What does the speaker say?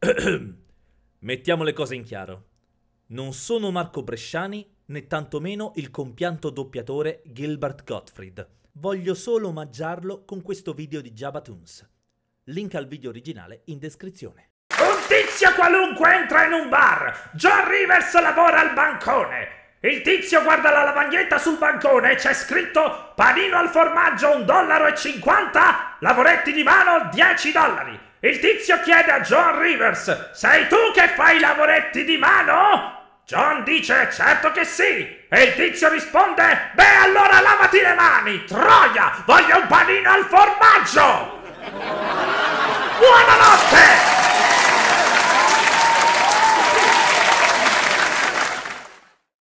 Mettiamo le cose in chiaro. Non sono Marco Bresciani né tantomeno il compianto doppiatore Gilbert Gottfried. Voglio solo omaggiarlo con questo video di Jabatoons. Link al video originale in descrizione. Un tizio qualunque entra in un bar! John Rivers lavora al bancone! Il tizio guarda la lavagnetta sul bancone e c'è scritto panino al formaggio 1,50 dollaro, lavoretti di mano 10 dollari. Il tizio chiede a John Rivers, sei tu che fai i lavoretti di mano? John dice, certo che sì. E il tizio risponde, beh allora lavati le mani, troia, voglio un panino al formaggio. Buonanotte!